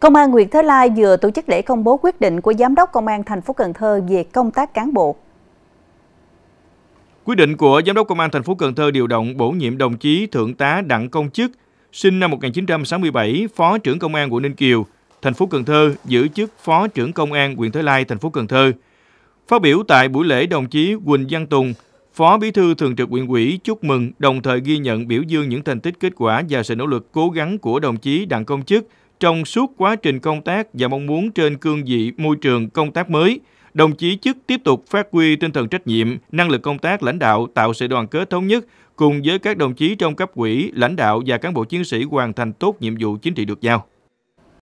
Công an huyện Thới Lai vừa tổ chức lễ công bố quyết định của Giám đốc Công an thành phố Cần Thơ về công tác cán bộ. Quyết định của Giám đốc Công an thành phố Cần Thơ điều động bổ nhiệm đồng chí Thượng tá Đặng Công Chức, sinh năm 1967, Phó trưởng Công an quận Ninh Kiều, thành phố Cần Thơ giữ chức Phó trưởng Công an huyện Thới Lai, thành phố Cần Thơ. Phát biểu tại buổi lễ, đồng chí Quỳnh Văn Tùng, Phó Bí thư Thường trực Huyện ủy chúc mừng đồng thời ghi nhận biểu dương những thành tích kết quả và sự nỗ lực cố gắng của đồng chí Đặng Công Chức trong suốt quá trình công tác và mong muốn trên cương vị môi trường công tác mới, đồng chí chức tiếp tục phát huy tinh thần trách nhiệm, năng lực công tác lãnh đạo tạo sự đoàn kết thống nhất cùng với các đồng chí trong cấp quỹ, lãnh đạo và cán bộ chiến sĩ hoàn thành tốt nhiệm vụ chính trị được giao.